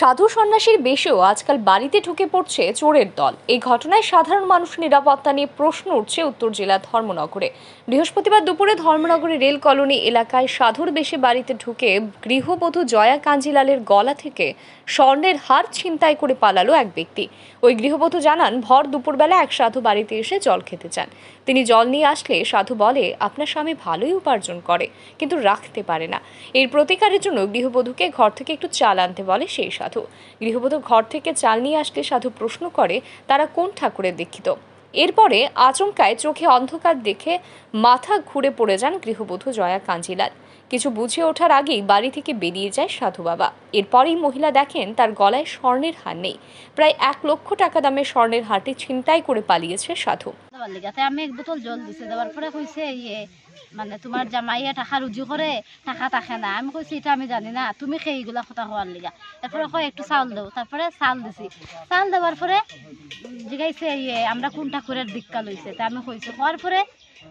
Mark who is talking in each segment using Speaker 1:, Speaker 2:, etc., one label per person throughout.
Speaker 1: সাধু সন্ন্যাসীর বেশেও আজকাল বাড়িতে ঢুকে পড়ছে চোরের দল এই ঘটনায় সাধারণ মানুষ নিরাপত্তা নিয়ে প্রশ্ন উঠছে উত্তর জেলা ধর্মনগরে বৃহস্পতিবার দুপুরে ধর্মনগরের রেল কলোনি এলাকায় সাধুর বেশে বাড়িতে ঢুকে গৃহবধূ জয়া কাঞ্জিলালের গলা থেকে স্বর্ণের হার ছিনতাই করে পালালো এক ব্যক্তি ওই গৃহবধূ জানান ভর দুপুরবেলা এক সাধু বাড়িতে এসে জল খেতে চান তিনি জল নিয়ে আসলে সাধু বলে আপনার স্বামী ভালোই উপার্জন করে কিন্তু রাখতে পারে না এর প্রতিকারের জন্য গৃহবধূকে ঘর থেকে একটু চাল আনতে বলে সেই সাধু সাধু গৃহবধূ ঘর থেকে চাল নিয়ে আসলে সাধু প্রশ্ন করে তারা কোন ঠাকুরের দীক্ষিত এরপরে আচমকায় চোখে অন্ধকার দেখে মাথা ঘুরে পড়ে যান গৃহবধূ জয়া কাঞ্জিলাল কিছু বুঝে ওঠার আগেই বাড়ি থেকে বেরিয়ে যায় সাধু বাবা এরপরেই মহিলা দেখেন তার গলায় স্বর্ণের হার নেই প্রায় এক লক্ষ টাকা দামের স্বর্ণের হারটি ছিনতাই করে পালিয়েছে সাধু
Speaker 2: খাবার লেগে তাই আমি এক বোতল জল দিছে দেওয়ার পরে কইছে ইয়ে মানে তোমার জামাইয়া টাকা রুজু করে টাকা থাকে না আমি কইছি এটা আমি জানি না তুমি খেয়ে এগুলা কথা হওয়ার লিগা তারপরে কয় একটু চাউল দেবো তারপরে চাল দিছি চাল দেওয়ার পরে জিগাইছে ইয়ে আমরা কোন ঠাকুরের দীক্ষা লইছে তা আমি কইছি হওয়ার পরে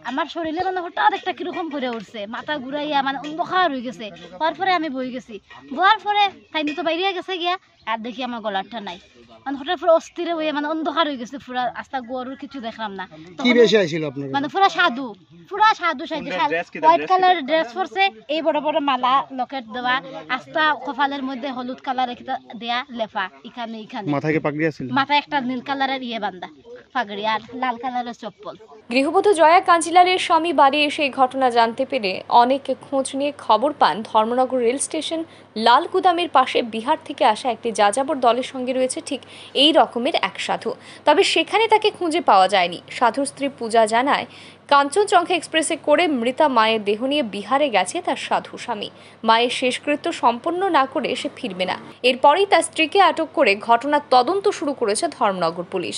Speaker 2: আমার শরীরে মানে হঠাৎ একটা কিরকম করে উঠছে মাথা ঘুরাইয়া মানে অন্ধকার হয়ে গেছে হওয়ার পরে আমি বই গেছি বয়ার পরে তাইনি তো বাইরে গেছে গিয়া আর দেখি আমার গলারটা নাই মানে হঠাৎ পরে অস্থিরে হয়ে মানে অন্ধকার হয়ে গেছে পুরা আস্তা গরুর কিছু দেখলাম না কি বেশি আইছিল আপনার মানে পুরা সাধু পুরা সাধু সাইজে হোয়াইট কালার ড্রেস পরছে এই বড় বড় মালা লকেট দেওয়া আস্তা কপালের মধ্যে হলুদ কালার একটা দেয়া লেফা এখানে এখানে মাথায় পাগড়ি আছিল মাথায় একটা নীল কালারের ইয়ে বান্ধা পাগড়ি আর লাল কালারের চপ্পল
Speaker 1: গৃহবধূ জয়া কাঞ্জিলালের স্বামী বাড়ি এসে এই ঘটনা জানতে পেরে অনেকে খোঁজ নিয়ে খবর পান ধর্মনগর রেল স্টেশন লাল গুদামের পাশে বিহার থেকে আসা একটি যাযাবর দলের সঙ্গে রয়েছে ঠিক এই রকমের এক সাধু তবে সেখানে তাকে খুঁজে পাওয়া যায়নি সাধুর স্ত্রী পূজা জানায় কাঞ্চনজঙ্ঘা এক্সপ্রেসে করে মৃতা মায়ের দেহ নিয়ে বিহারে গেছে তার সাধু স্বামী মায়ের শেষকৃত্য সম্পন্ন না করে সে ফিরবে না এরপরেই তার স্ত্রীকে আটক করে ঘটনার তদন্ত শুরু করেছে ধর্মনগর পুলিশ